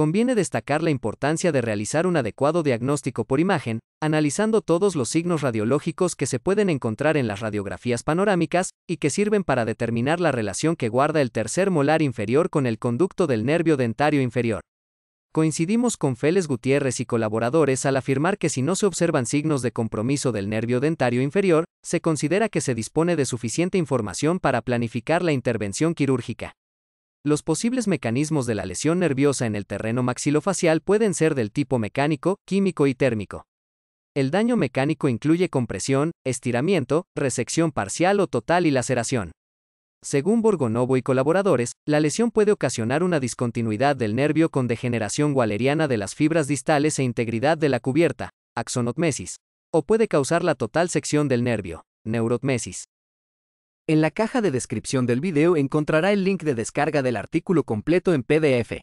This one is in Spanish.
conviene destacar la importancia de realizar un adecuado diagnóstico por imagen, analizando todos los signos radiológicos que se pueden encontrar en las radiografías panorámicas y que sirven para determinar la relación que guarda el tercer molar inferior con el conducto del nervio dentario inferior. Coincidimos con Félix Gutiérrez y colaboradores al afirmar que si no se observan signos de compromiso del nervio dentario inferior, se considera que se dispone de suficiente información para planificar la intervención quirúrgica. Los posibles mecanismos de la lesión nerviosa en el terreno maxilofacial pueden ser del tipo mecánico, químico y térmico. El daño mecánico incluye compresión, estiramiento, resección parcial o total y laceración. Según Borgonovo y colaboradores, la lesión puede ocasionar una discontinuidad del nervio con degeneración waleriana de las fibras distales e integridad de la cubierta, axonotmesis, o puede causar la total sección del nervio, neurotmesis. En la caja de descripción del video encontrará el link de descarga del artículo completo en PDF.